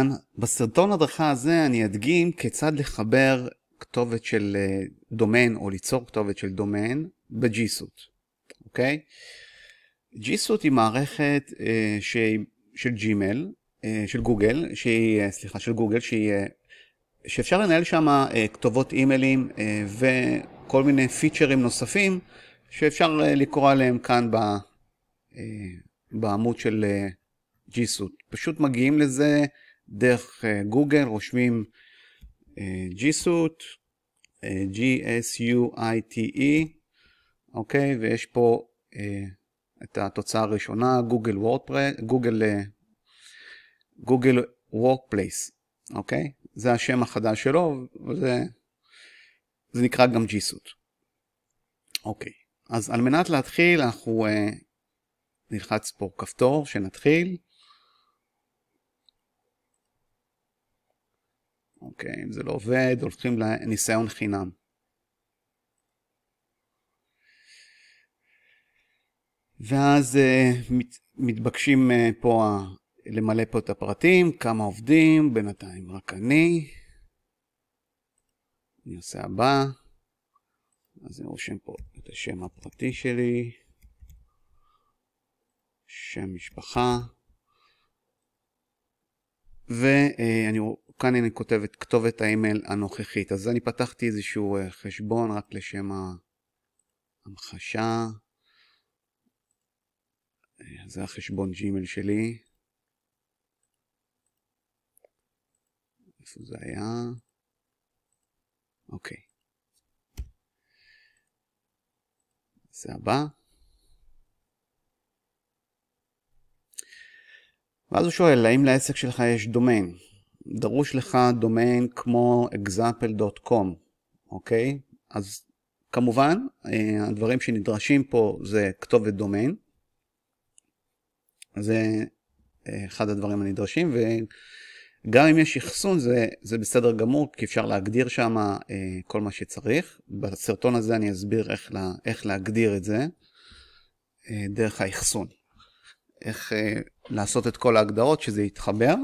כאן, בסרטון הדרכה הזה אני אדגים כיצד לחבר כתובת של אה, דומיין או ליצור כתובת של דומיין בג'יסוט, אוקיי? ג'יסוט היא מערכת אה, ש... של ג'ימל, אה, של גוגל, שהיא, אה, סליחה, של גוגל, שהיא, אה, שאפשר לנהל שם אה, כתובות אימיילים אה, וכל מיני פיצ'רים נוספים שאפשר אה, לקרוא עליהם כאן ב, אה, בעמוד של אה, GSUIT. פשוט מגיעים לזה דרך אה, גוגל, רושמים אה, G-Suit, אה, G-S-U-I-T-E, אוקיי? ויש פה את התוצאה הראשונה, גוגל וורדפרס, גוגל, גוגל וורקפלייס, אוקיי? זה השם החדש שלו, וזה זה נקרא גם G-Suit. אוקיי, אז על מנת להתחיל אנחנו נלחץ פה כפתור שנתחיל, אוקיי, אם זה לא עובד, הולכים לניסיון חינם. ואז uh, מת, מתבקשים uh, פה למלא פה את הפרטים, כמה עובדים, בינתיים רק אני. אני עושה הבא, אז אני רושם פה את השם הפרטי שלי, שם משפחה, ואני אה, uh, כאן אני כותב את כתובת האימייל הנוכחית. אז אני פתחתי איזשהו אה, חשבון רק לשם ההמחשה. אה, זה החשבון ג'ימל שלי. איפה זה היה? אוקיי. זה הבא. ואז הוא שואל, האם לעסק שלך יש דומיין? דרוש לך דומיין כמו example.com, אוקיי? אז כמובן, אה, הדברים שנדרשים פה זה כתובת דומיין. זה אה, אחד הדברים הנדרשים, וגם אם יש אחסון זה, זה בסדר גמור, כי אפשר להגדיר שם אה, כל מה שצריך. בסרטון הזה אני אסביר איך, לה, איך להגדיר את זה דרך האחסון. איך לעשות את כל ההגדרות שזה יתחבר,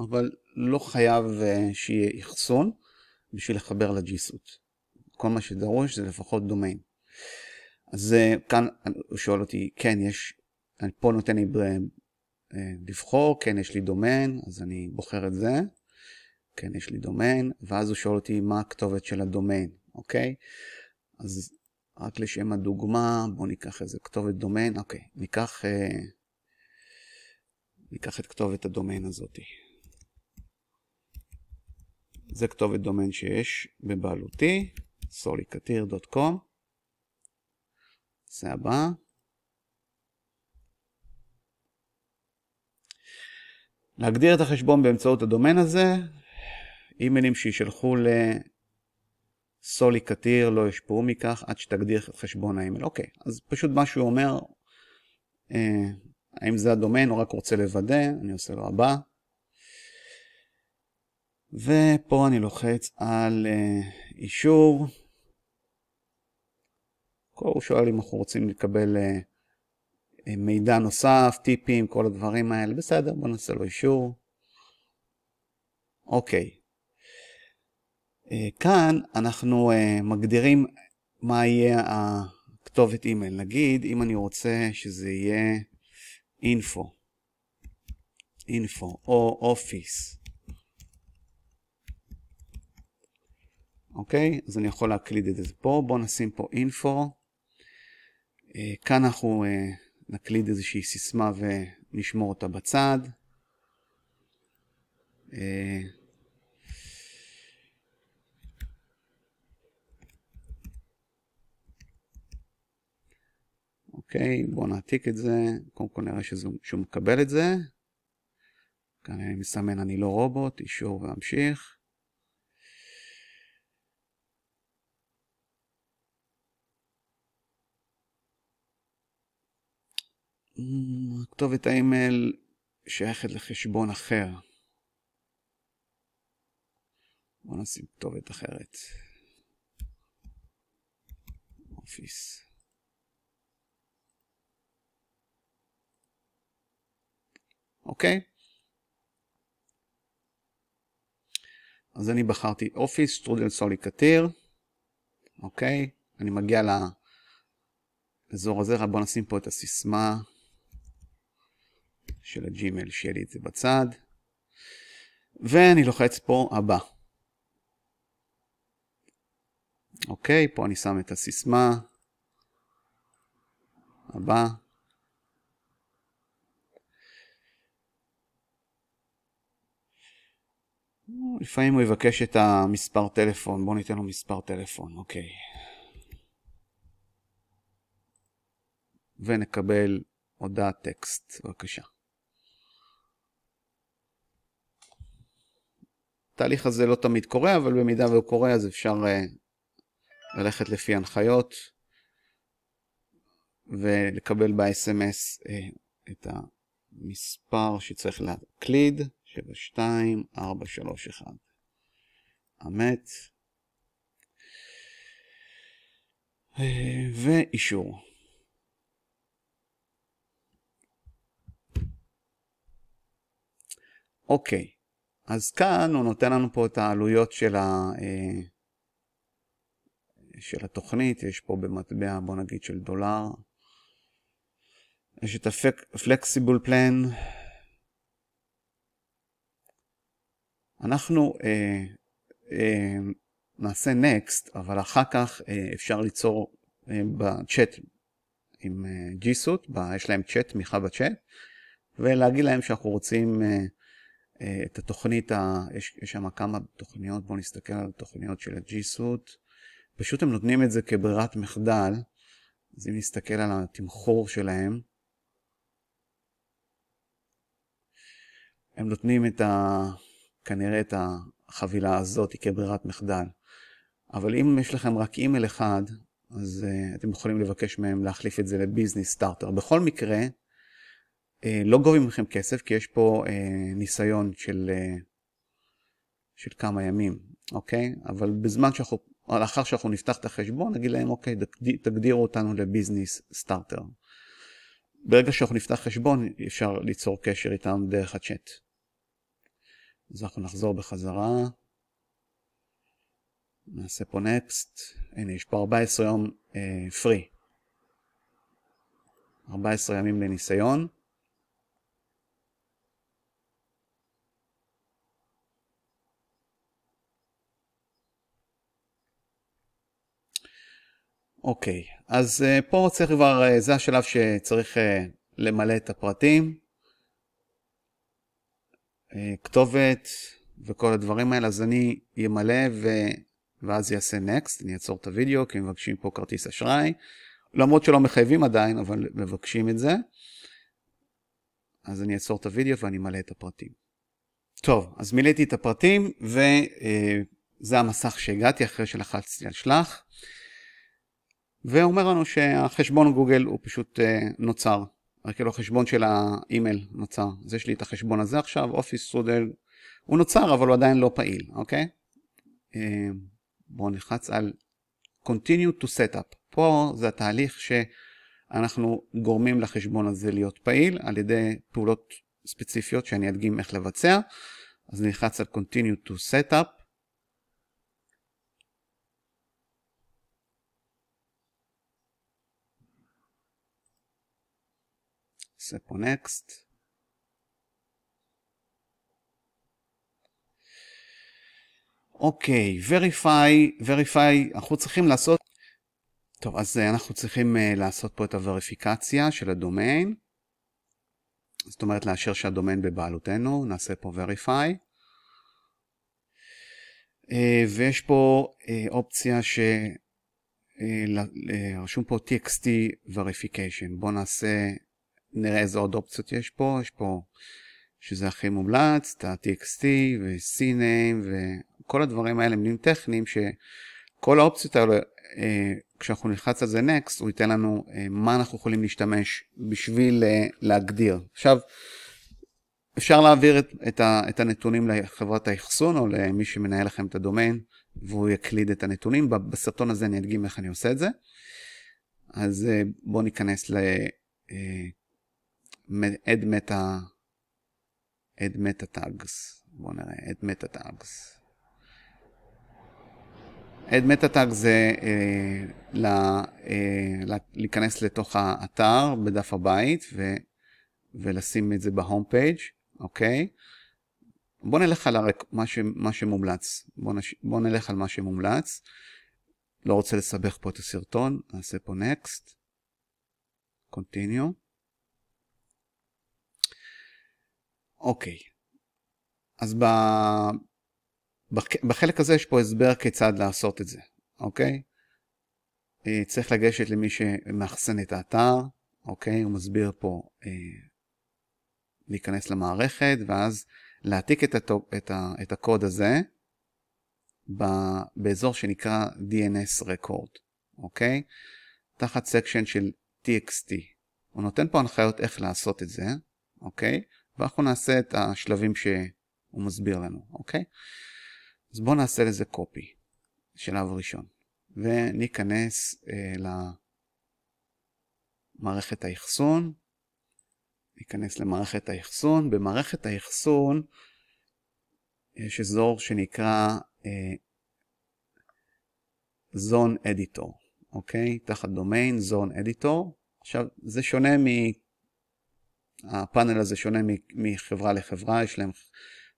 אבל לא חייב אה, שיהיה אחסון בשביל לחבר לג'יסות. כל מה שדרוש זה לפחות דומיין. אז אה, כאן הוא שואל אותי, כן, יש, אני פה נותן לי אה, לבחור, כן, יש לי דומיין, אז אני בוחר את זה. כן, יש לי דומיין, ואז הוא שואל אותי מה הכתובת של הדומיין, אוקיי? אז רק לשם הדוגמה, בואו ניקח איזה כתובת דומיין, אוקיי, ניקח, אה, ניקח את כתובת הדומיין הזאתי. זה כתובת דומיין שיש בבעלותי, solikatir.com. זה הבא. להגדיר את החשבון באמצעות הדומיין הזה, אימיילים שישלחו לסולי קטיר לא ישפעו מכך עד שתגדיר את חשבון האימייל. אוקיי, אז פשוט מה שהוא אומר, אה, האם זה הדומיין, הוא רק רוצה לוודא, אני עושה לו הבא. ופה אני לוחץ על אה, אישור. פה הוא שואל אם אנחנו רוצים לקבל אה, אה, מידע נוסף, טיפים, כל הדברים האלה. בסדר, בוא נעשה לו אישור. אוקיי. כאן אנחנו מגדירים מה יהיה הכתובת אימייל. נגיד, אם אני רוצה שזה יהיה info, info או office. אוקיי? אז אני יכול להקליד את זה פה. בואו נשים פה אינפו. אה, כאן אנחנו אה, נקליד איזושהי סיסמה ונשמור אותה בצד. אה, אוקיי, okay, בואו נעתיק את זה. קודם כל נראה שזה, שהוא מקבל את זה. כאן אני מסמן אני לא רובוט, אישור ואמשיך. כתובת האימייל שייכת לחשבון אחר. בוא נשים כתובת אחרת. אופיס. אוקיי? אז אני בחרתי אופיס, שטרודל סולי קטיר, אוקיי? אני מגיע לאזור הזה, בוא נשים פה את הסיסמה. של הג'ימל, שיהיה לי את זה בצד. ואני לוחץ פה הבא. אוקיי, פה אני שם את הסיסמה. הבא. לפעמים הוא יבקש את המספר טלפון, בואו ניתן לו מספר טלפון, אוקיי. ונקבל הודעת טקסט, בבקשה. התהליך הזה לא תמיד קורה, אבל במידה והוא קורה אז אפשר אה, ללכת לפי הנחיות ולקבל ב-SMS אה, את המספר שצריך להקליד, 72431. אמת. אה, ואישור. אוקיי. Okay. אז כאן הוא נותן לנו פה את העלויות של, ה, אה, של התוכנית, יש פה במטבע, בוא נגיד, של דולר. יש את הפלקסיבול פלן. אנחנו אה, אה, נעשה נקסט, אבל אחר כך אה, אפשר ליצור אה, בצ'אט עם ג'יסוט, אה, יש להם צ'אט, תמיכה בצ'אט, ולהגיד להם שאנחנו רוצים... אה, אה, את התוכנית, ה... יש, יש שם כמה תוכניות, בואו נסתכל על התוכניות של ה g פשוט הם נותנים את זה כברירת מחדל, אז אם נסתכל על התמחור שלהם, הם נותנים את ה... כנראה את החבילה הזאת כברירת מחדל. אבל אם יש לכם רק אימייל אחד, אז uh, אתם יכולים לבקש מהם להחליף את זה לביזנס סטארטר. בכל מקרה, אה, לא גובים לכם כסף, כי יש פה אה, ניסיון של, אה, של כמה ימים, אוקיי? אבל בזמן שאנחנו, או לאחר שאנחנו נפתח את החשבון, נגיד להם, אוקיי, תגדירו אותנו לביזנס סטארטר. ברגע שאנחנו נפתח חשבון, אפשר ליצור קשר איתם דרך הצ'אט. אז אנחנו נחזור בחזרה. נעשה פה נקסט, הנה יש פה 14 יום פרי. אה, 14 ימים לניסיון. אוקיי, אז אה, פה צריך כבר, אה, זה השלב שצריך אה, למלא את הפרטים. כתובת וכל הדברים האלה, אז אני אמלא ו... ואז יעשה נקסט, אני אעצור את הוידאו, כי מבקשים פה כרטיס אשראי. למרות שלא מחייבים עדיין, אבל מבקשים את זה. אז אני אעצור את הוידאו ואני אמלא את הפרטים. טוב, אז מילאתי את הפרטים, וזה המסך שהגעתי אחרי שלחצתי על שלח. ואומר לנו שהחשבון גוגל הוא פשוט uh, נוצר. רק כאילו החשבון של האימייל נוצר. אז יש לי את החשבון הזה עכשיו, אופיס סודל, הוא נוצר אבל הוא עדיין לא פעיל, אוקיי? Uh, בואו נלחץ על continue to setup. פה זה התהליך שאנחנו גורמים לחשבון הזה להיות פעיל על ידי פעולות ספציפיות שאני אדגים איך לבצע. אז נלחץ על continue to setup נעשה פה נקסט. אוקיי, וריפיי, וריפיי, אנחנו צריכים לעשות, טוב, אז אה, אנחנו צריכים אה, לעשות פה את הווריפיקציה של הדומיין. זאת אומרת, לאשר שהדומיין בבעלותנו, נעשה פה וריפיי. אה, ויש פה אופציה ש... רשום פה txt verification, בואו נעשה נראה איזה עוד אופציות יש פה, יש פה שזה הכי מומלץ, את ה-TXT ו-CNAME וכל הדברים האלה, מילים טכניים, שכל האופציות האלה, אה, כשאנחנו נלחץ על זה Next, הוא ייתן לנו אה, מה אנחנו יכולים להשתמש בשביל אה, להגדיר. עכשיו, אפשר להעביר את, את, ה, את הנתונים לחברת האחסון או למי שמנהל לכם את הדומיין, והוא יקליד את הנתונים. בסרטון הזה אני אדגים איך אני עושה את זה. אז בואו ניכנס ל... אד מטה, אד מטה טאגס, בואו נראה, אד מטה טאגס. אד מטה טאג זה אה, ל, אה, להיכנס לתוך האתר בדף הבית ו, ולשים את זה בהום פייג', אוקיי? בואו נלך על הרק, מה, ש, מה שמומלץ, בואו נש... בוא נלך על מה שמומלץ. לא רוצה לסבך פה את הסרטון, נעשה פה נקסט, קונטיניו. אוקיי. אז ב... בחלק הזה יש פה הסבר כיצד לעשות את זה, אוקיי? אה, צריך לגשת למי שמאחסן את האתר, אוקיי? הוא מסביר פה אה, להיכנס למערכת, ואז להעתיק את, התו, את, ה, את הקוד הזה ב, באזור שנקרא DNS Record, אוקיי? תחת סקשן של TXT. הוא נותן פה הנחיות איך לעשות את זה, אוקיי? ואנחנו נעשה את השלבים שהוא מסביר לנו, אוקיי? אז בואו נעשה לזה קופי, שלב ראשון, וניכנס אה, למערכת האחסון, ניכנס למערכת האחסון, במערכת האחסון אה, יש אזור שנקרא אה, Zone Editor, אוקיי? תחת Domain, Zone Editor. עכשיו, זה שונה הפאנל הזה שונה מחברה לחברה, יש להם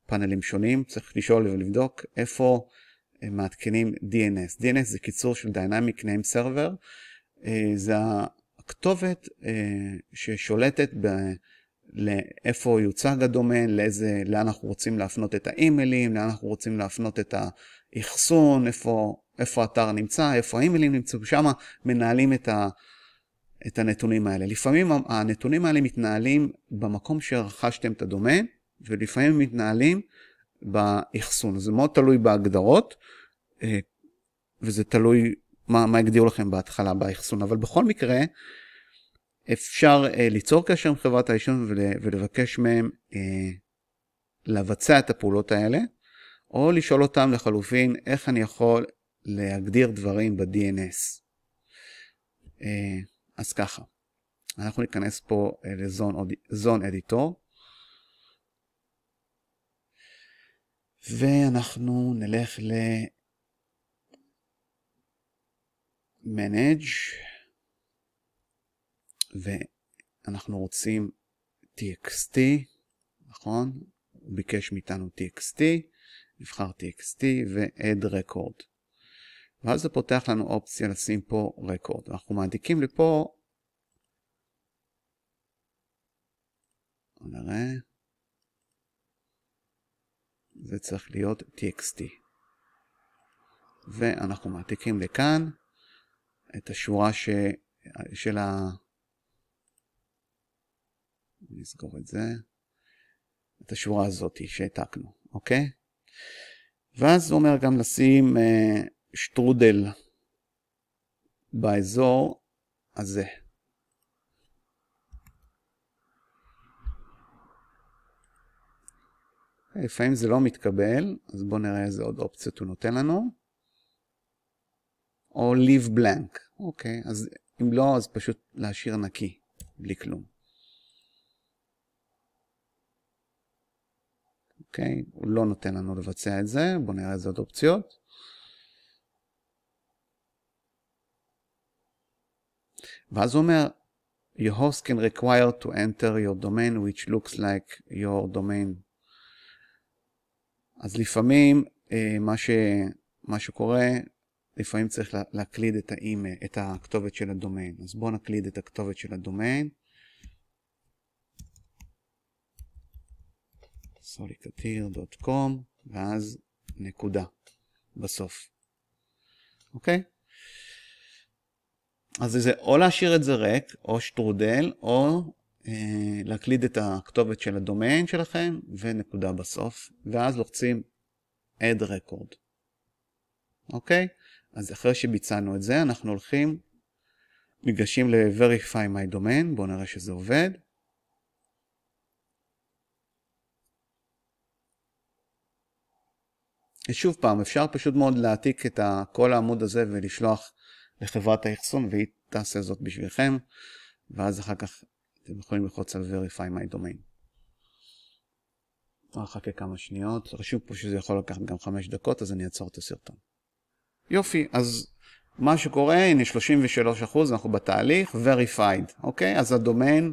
פאנלים שונים, צריך לשאול ולבדוק איפה הם מעדכנים DNS. DNS זה קיצור של Dynamic Name Server, אה, זה הכתובת אה, ששולטת ב... לאיפה יוצג הדומיין, לאיזה, לאן אנחנו רוצים להפנות את האימיילים, לאן אנחנו רוצים להפנות את האחסון, איפה, איפה האתר נמצא, איפה האימיילים נמצאו, שם מנהלים את ה... את הנתונים האלה. לפעמים הנתונים האלה מתנהלים במקום שרכשתם את הדומיין, ולפעמים מתנהלים באחסון. זה מאוד תלוי בהגדרות, אה, וזה תלוי מה, מה הגדירו לכם בהתחלה באחסון, אבל בכל מקרה, אפשר אה, ליצור קשר עם חברת האישון ולבקש מהם אה, לבצע את הפעולות האלה, או לשאול אותם לחלופין איך אני יכול להגדיר דברים ב-DNS. אז ככה, אנחנו ניכנס פה אה, לזון אדיטור, ואנחנו נלך ל... manage ואנחנו רוצים txt נכון הוא ביקש מאיתנו txt נבחר txt ו-add record ואז זה פותח לנו אופציה לשים פה רקורד. אנחנו מעדיקים לפה, בוא נראה, זה צריך להיות txt. ואנחנו מעתיקים לכאן את השורה ש... של ה... נסגור את זה, את השורה הזאת שהעתקנו, אוקיי? ואז זה אומר גם לשים... אה... שטרודל באזור הזה. לפעמים זה לא מתקבל, אז בואו נראה איזה עוד אופציות הוא נותן לנו. או leave blank, אוקיי, אז אם לא, אז פשוט להשאיר נקי, בלי כלום. אוקיי, הוא לא נותן לנו לבצע את זה, בואו נראה איזה עוד אופציות. ואז הוא אומר, your host can require to enter your domain which looks like your domain. אז לפעמים אה, מה, ש, מה שקורה, לפעמים צריך להקליד את, האימייל, את הכתובת של הדומיין. אז בואו נקליד את הכתובת של הדומיין. סוליקתיר.com ואז נקודה בסוף. אוקיי? Okay? אז זה או להשאיר את זה ריק, או שטרודל, או אה, להקליד את הכתובת של הדומיין שלכם, ונקודה בסוף, ואז לוחצים add record. אוקיי? אז אחרי שביצענו את זה, אנחנו הולכים, ניגשים ל-Verify my domain, בואו נראה שזה עובד. שוב פעם, אפשר פשוט מאוד להעתיק את כל העמוד הזה ולשלוח לחברת האחסון והיא תעשה זאת בשבילכם, ואז אחר כך אתם יכולים ללחוץ על verify my domain. נחכה כמה שניות, רשום פה שזה יכול לקחת גם 5 דקות אז אני אעצור את הסרטון. יופי, אז מה שקורה, הנה 33%, אנחנו בתהליך, verified, אוקיי? אז הדומיין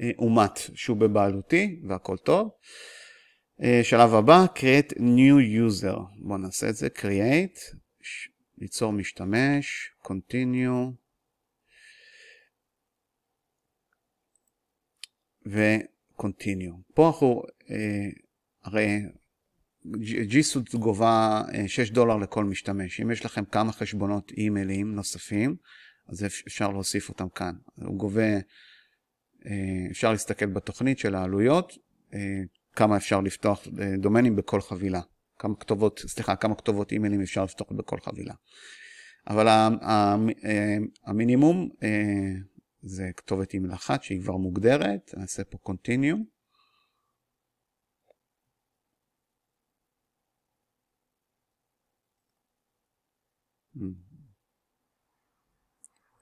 אה, אומת שהוא בבעלותי והכל טוב. אה, שלב הבא, create new user, בואו נעשה את זה, create, ש... ליצור משתמש, continue, ו-continue. פה אנחנו, אה, הרי ג'יסוד גובה 6 אה, דולר לכל משתמש. אם יש לכם כמה חשבונות אימיילים נוספים, אז אפשר להוסיף אותם כאן. הוא גובה, אה, אפשר להסתכל בתוכנית של העלויות, כמה אפשר לפתוח דומיינים בכל חבילה. כמה כתובות, סליחה, כמה כתובות אימיילים אפשר לפתוח בכל חבילה. אבל אה, המינימום אה, זה כתובת אימייל אחת שהיא כבר מוגדרת, נעשה פה continue. Mm-hmm.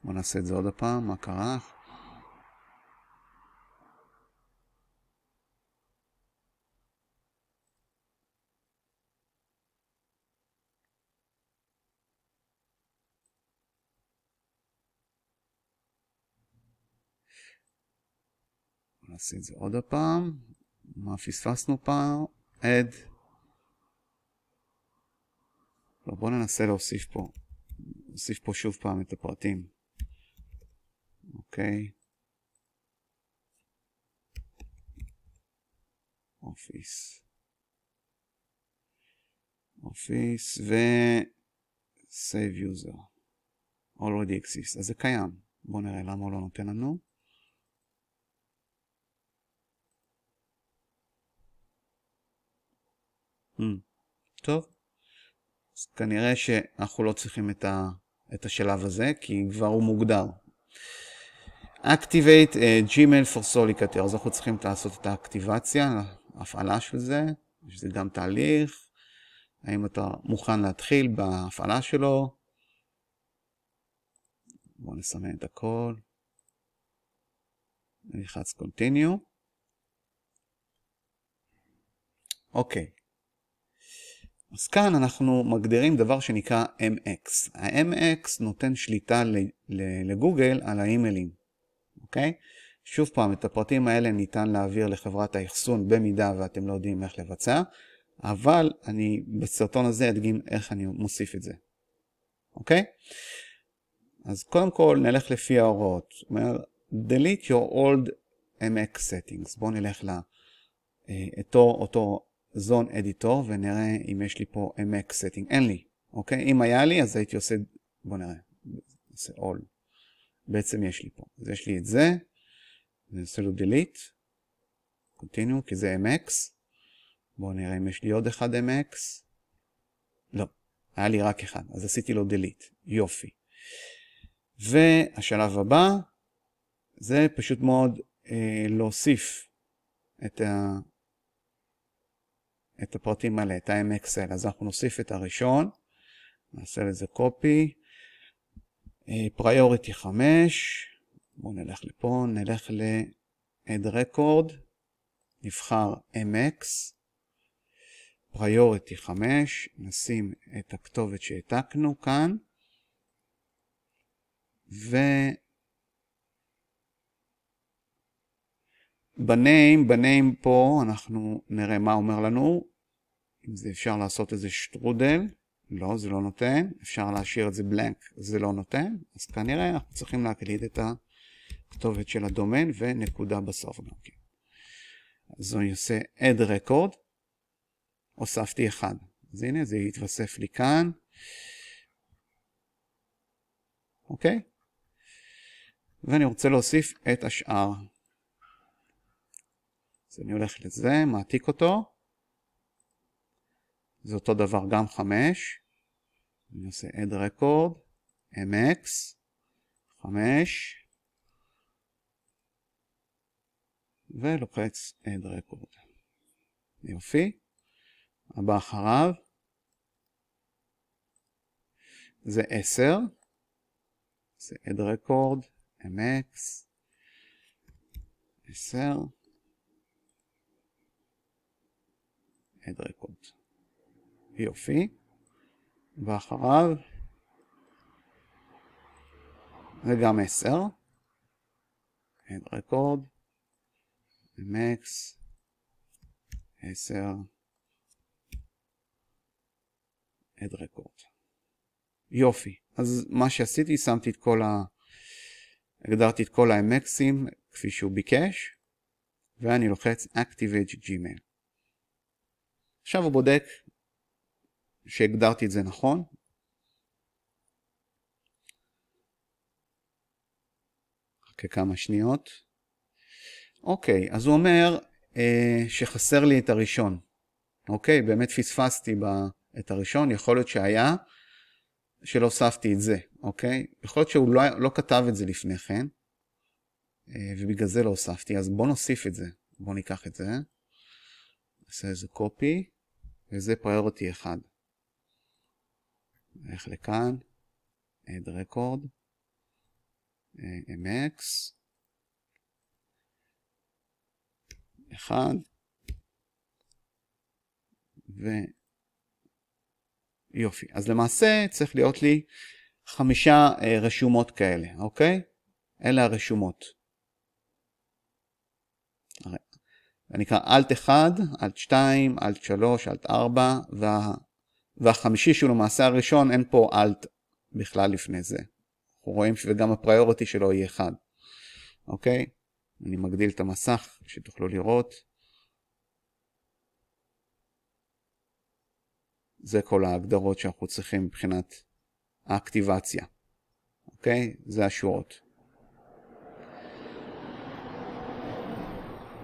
בוא נעשה את זה עוד הפעם, מה קרה? נעשה את זה עוד הפעם. מה פספסנו פעם? add. לא, בואו ננסה להוסיף פה, נוסיף פה שוב פעם את הפרטים. אוקיי. אופיס. אופיס ו... save user. already exists. אז זה קיים. בואו נראה למה הוא לא נותן לנו. Mm. טוב, אז כנראה שאנחנו לא צריכים את, ה, את השלב הזה, כי כבר הוא מוגדר. Activate uh, Gmail for Solicator, אז אנחנו צריכים לעשות את האקטיבציה, ההפעלה של זה, שזה גם תהליך, האם אתה מוכן להתחיל בהפעלה שלו. בואו נסמן את הכל. נלחץ Continue. אוקיי, אז כאן אנחנו מגדירים דבר שנקרא mx. ה-mx נותן שליטה לגוגל על האימיילים, אוקיי? שוב פעם, את הפרטים האלה ניתן להעביר לחברת האחסון במידה ואתם לא יודעים איך לבצע, אבל אני בסרטון הזה אדגים איך אני מוסיף את זה, אוקיי? אז קודם כל נלך לפי ההוראות. אומר, delete your old mx settings. בואו נלך לאותו אה, לא, zone editor ונראה אם יש לי פה mx setting. אין לי, אוקיי? אם היה לי אז הייתי עושה, בואו נראה, נעשה all. בעצם יש לי פה. אז יש לי את זה, אני עושה לו delete, continue, כי זה mx. בואו נראה אם יש לי עוד אחד mx. לא, היה לי רק אחד, אז עשיתי לו delete. יופי. והשלב הבא, זה פשוט מאוד אה, להוסיף את ה... את הפרטים האלה, את ה-MXL, אז אנחנו נוסיף את הראשון, נעשה לזה copy, אה, priority 5, בואו נלך לפה, נלך ל-add record, נבחר MX, priority 5, נשים את הכתובת שהעתקנו כאן, ו... בניים, בניים פה אנחנו נראה מה אומר לנו, זה אפשר לעשות איזה שטרודל, לא, זה לא נותן, אפשר להשאיר את זה בלנק, זה לא נותן, אז כנראה אנחנו צריכים להקליד את הכתובת של הדומיין ונקודה בסוף גם כן. אז אני עושה add record, הוספתי אחד, אז הנה זה יתווסף לי כאן, אוקיי? ואני רוצה להוסיף את השאר. אז אני הולך לזה, מעתיק אותו. זה אותו דבר גם 5, אני עושה add record, mx, 5, ולוחץ add record. יופי. הבא אחריו זה 10, זה add record, mx, 10, add record. יופי. ואחריו, וגם 10. אין רקורד, מקס, 10, הד רקורד. יופי. אז מה שעשיתי, שמתי את כל ה... הגדרתי את כל ה-MXים כפי שהוא ביקש, ואני לוחץ Activate Gmail. עכשיו הוא בודק שהגדרתי את זה נכון. חכה כמה שניות. אוקיי, אז הוא אומר אה, שחסר לי את הראשון. אוקיי, באמת פספסתי ב, את הראשון, יכול להיות שהיה שלא הוספתי את זה, אוקיי? יכול להיות שהוא לא, לא כתב את זה לפני כן, אה, ובגלל זה לא הוספתי, אז בואו נוסיף את זה. בואו ניקח את זה, נעשה איזה קופי, וזה פריורטי אחד. נלך לכאן, add record, אה, mx, 1, ויופי. אז למעשה צריך להיות לי חמישה אה, רשומות כאלה, אוקיי? אלה הרשומות. אני אקרא Alt 1, Alt 2, Alt 3, Alt 4, וה... והחמישי שהוא למעשה הראשון, אין פה אלט בכלל לפני זה. אנחנו רואים שגם הפריוריטי שלו יהיה אחד. אוקיי? אני מגדיל את המסך שתוכלו לראות. זה כל ההגדרות שאנחנו צריכים מבחינת האקטיבציה. אוקיי? זה השורות.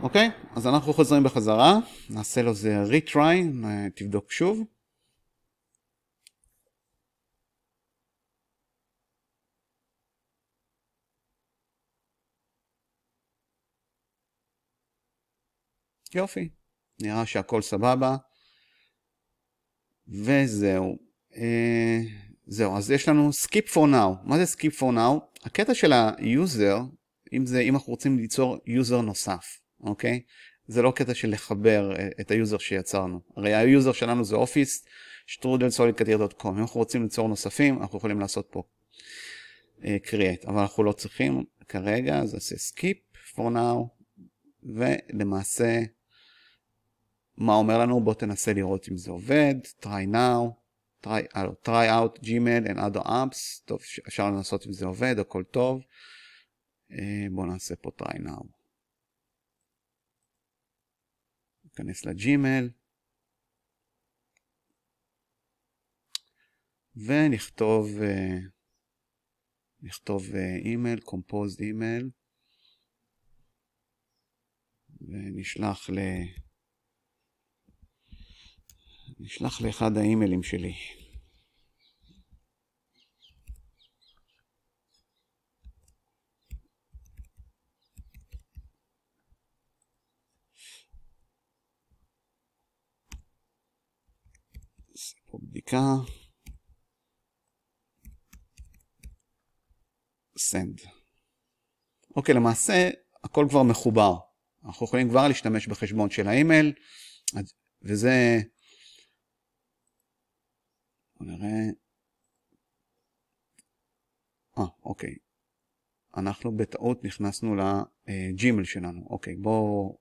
אוקיי? אז אנחנו חוזרים בחזרה, נעשה לו זה retry, תבדוק שוב. יופי, נראה שהכל סבבה. וזהו. אה, זהו, אז יש לנו skip for now. מה זה skip for now? הקטע של היוזר, אם זה, אם אנחנו רוצים ליצור יוזר נוסף, אוקיי? זה לא קטע של לחבר אה, את היוזר שיצרנו. הרי היוזר שלנו זה אופיס, strudelsolidcatir.com. אם אנחנו רוצים ליצור נוספים, אנחנו יכולים לעשות פה uh, create, אבל אנחנו לא צריכים כרגע, אז נעשה skip for now, ולמעשה מה אומר לנו? בוא תנסה לראות אם זה עובד, try now, try, uh, try out gmail and other apps, טוב, אפשר לנסות אם זה עובד, הכל טוב. Uh, בוא נעשה פה try now. ניכנס לג'ימל. ונכתוב אה, נכתוב אה, אימייל, קומפוזד אימייל, ונשלח ל... נשלח לאחד האימיילים שלי. בדיקה. send. אוקיי, למעשה הכל כבר מחובר. אנחנו יכולים כבר להשתמש בחשבון של האימייל, וזה אנחנו נראה... אה, אוקיי. אנחנו בטעות נכנסנו לג'ימל שלנו. אוקיי, בואו...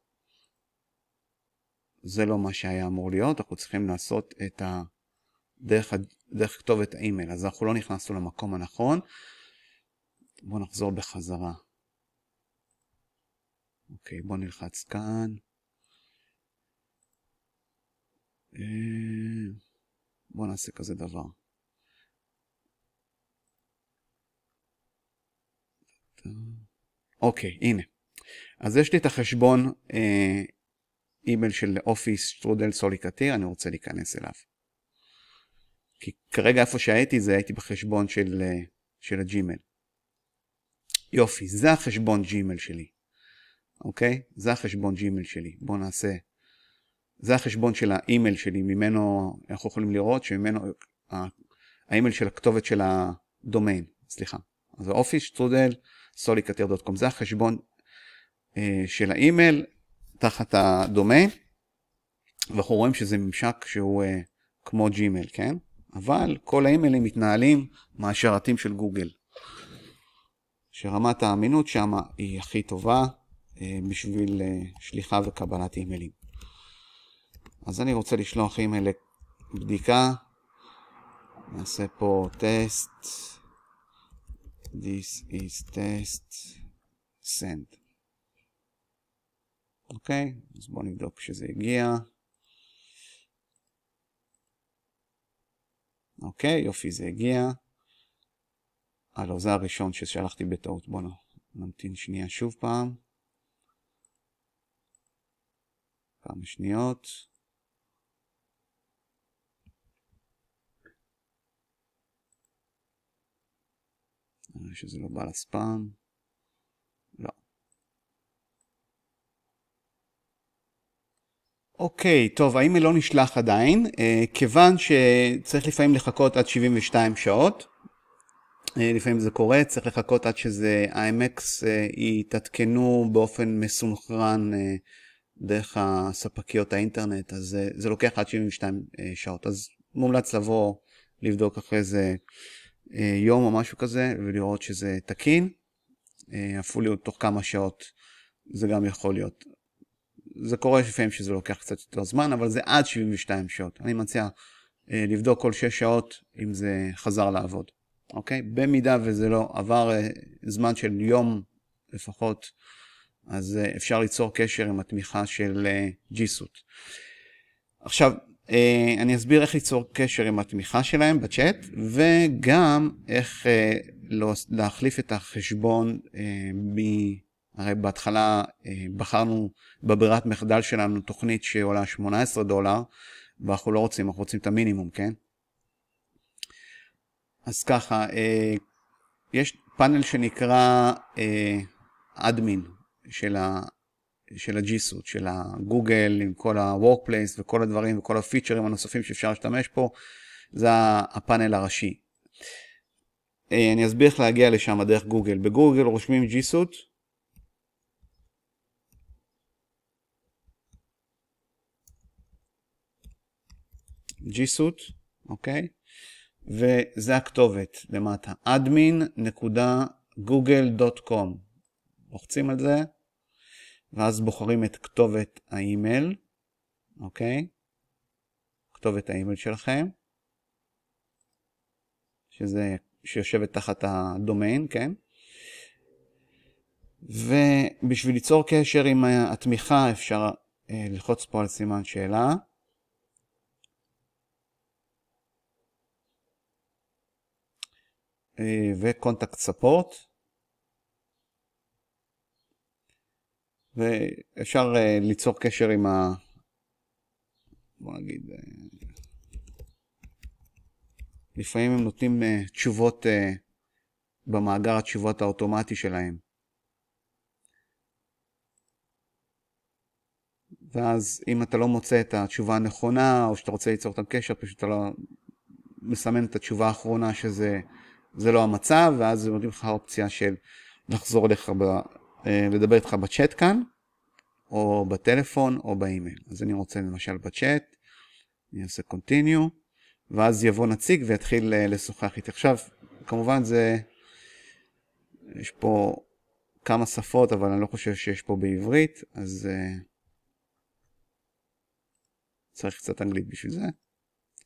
זה לא מה שהיה אמור להיות, אנחנו צריכים לעשות את ה... דרך, דרך כתובת האימייל, אז אנחנו לא נכנסנו למקום הנכון. בואו נחזור בחזרה. אוקיי, בואו נלחץ כאן. אה... בואו נעשה כזה דבר. אוקיי, okay, הנה. אז יש לי את החשבון אה, אימייל של אופיס שטרודל סוליקטיר, אני רוצה להיכנס אליו. כי כרגע איפה שהייתי זה הייתי בחשבון של, אה, של הג'ימל. יופי, זה החשבון ג'ימל שלי. אוקיי? זה החשבון ג'ימל שלי. בואו נעשה זה החשבון של האימייל שלי, ממנו אנחנו יכולים לראות שממנו, האימייל של הכתובת של הדומיין, סליחה. אז זה אופי שטרודל, solicatר.com, זה החשבון אה, של האימייל תחת הדומיין, ואנחנו רואים שזה ממשק שהוא אה, כמו ג'ימייל, כן? אבל כל האימיילים מתנהלים מהשרתים של גוגל. שרמת האמינות שם היא הכי טובה אה, בשביל אה, שליחה וקבלת אימיילים. אז אני רוצה לשלוח אימייל לבדיקה. נעשה פה טסט. This is test send. אוקיי, okay, אז בואו נבדוק שזה הגיע. אוקיי, okay, יופי, זה הגיע. הלו, זה הראשון ששלחתי בטעות. בואו נמתין שנייה שוב פעם. כמה שניות. נראה שזה לא בא לספאם. לא. אוקיי, טוב, האימייל לא נשלח עדיין, אה, כיוון שצריך לפעמים לחכות עד 72 שעות. אה, לפעמים זה קורה, צריך לחכות עד שזה IMX אה, יתעדכנו באופן מסונכרן אה, דרך הספקיות האינטרנט, אז אה, זה לוקח עד 72 אה, שעות. אז מומלץ לבוא לבדוק אחרי זה אה, יום או משהו כזה, ולראות שזה תקין. אפילו אה, תוך כמה שעות זה גם יכול להיות. זה קורה לפעמים שזה לוקח קצת יותר זמן, אבל זה עד 72 שעות. אני מציע אה, לבדוק כל 6 שעות אם זה חזר לעבוד, אוקיי? במידה וזה לא עבר זמן של יום לפחות, אז אפשר ליצור קשר עם התמיכה של ג'יסוט. עכשיו, אה, אני אסביר איך ליצור קשר עם התמיכה שלהם בצ'אט, וגם איך אה, להחליף את החשבון מ... אה, הרי בהתחלה בחרנו בברירת מחדל שלנו תוכנית שעולה 18 דולר, ואנחנו לא רוצים, אנחנו רוצים את המינימום, כן? אז ככה, יש פאנל שנקרא אדמין של של הג'יסוט, של הגוגל, עם כל ה-workplace וכל הדברים וכל הפיצ'רים הנוספים שאפשר להשתמש פה, זה הפאנל הראשי. אה, אני אסביר איך להגיע לשם דרך גוגל. בגוגל רושמים ג'יסוט, ג'יסוט, אוקיי? וזה הכתובת למטה, admin.google.com. לוחצים על זה. ואז בוחרים את כתובת האימייל, אוקיי? כתובת האימייל שלכם, שזה, שיושבת תחת הדומיין, כן? ובשביל ליצור קשר עם התמיכה אפשר אה, ללחוץ פה על סימן שאלה. אה, וקונטקט ספורט. ואפשר uh, ליצור קשר עם ה... בוא נגיד... Uh, לפעמים הם נותנים uh, תשובות uh, במאגר התשובות האוטומטי שלהם. ואז אם אתה לא מוצא את התשובה הנכונה, או שאתה רוצה ליצור איתם קשר, פשוט אתה לא מסמן את התשובה האחרונה שזה לא המצב, ואז הם נותנים לך אופציה של לחזור אליך אה, לדבר איתך בצ'אט כאן, או בטלפון או באימייל. אז אני רוצה למשל בצ'אט, אני אעשה continue, ואז יבוא נציג ויתחיל אה, לשוחח איתי. עכשיו, כמובן זה, יש פה כמה שפות, אבל אני לא חושב שיש פה בעברית, אז uh, צריך קצת אנגלית בשביל זה.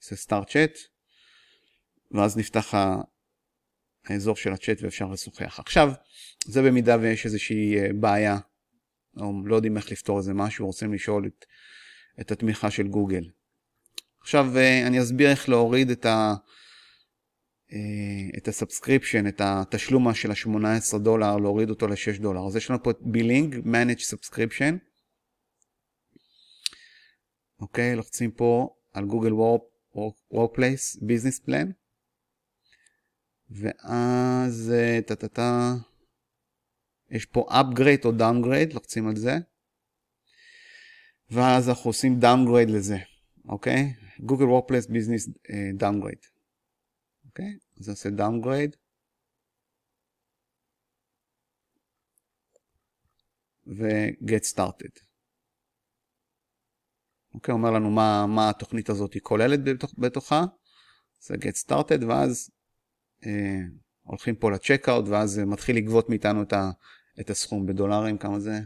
נעשה start chat, ואז נפתח האזור של הצ'אט ואפשר לשוחח. עכשיו, זה במידה ויש איזושהי אה, בעיה, או לא יודעים איך לפתור איזה משהו, רוצים לשאול את, את התמיכה של גוגל. עכשיו, אה, אני אסביר איך להוריד את ה... אה, את הסאבסקריפשן, את התשלום של ה-18 דולר, להוריד אותו ל-6 דולר. אז יש לנו פה את בילינג, manage subscription. אוקיי, לוחצים פה על גוגל וורפלייס, ביזנס פלן. ואז טה-טה-טה, אה, יש פה upgrade או downgrade, לוחצים על זה, ואז אנחנו עושים downgrade לזה, אוקיי? Google Workplace Business אה, downgrade, אוקיי? אז נעשה downgrade. ו-get started. אוקיי, okay, אומר לנו מה, מה התוכנית הזאת היא כוללת בתוכה, זה so get started, ואז אה, הולכים פה לצ'קאוט, ואז זה מתחיל לגבות מאיתנו את, ה, את הסכום בדולרים, כמה זה?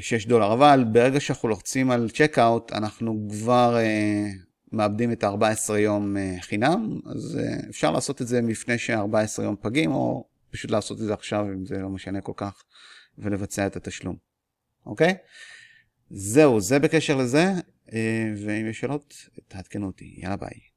6 אה, דולר. אבל ברגע שאנחנו לוחצים על צ'קאוט, אנחנו כבר אה, מאבדים את ה-14 יום אה, חינם, אז אה, אפשר לעשות את זה לפני ש-14 יום פגים, או פשוט לעשות את זה עכשיו, אם זה לא משנה כל כך, ולבצע את התשלום, אוקיי? זהו, זה בקשר לזה, אה, ואם יש שאלות, תעדכנו אותי. יאללה ביי.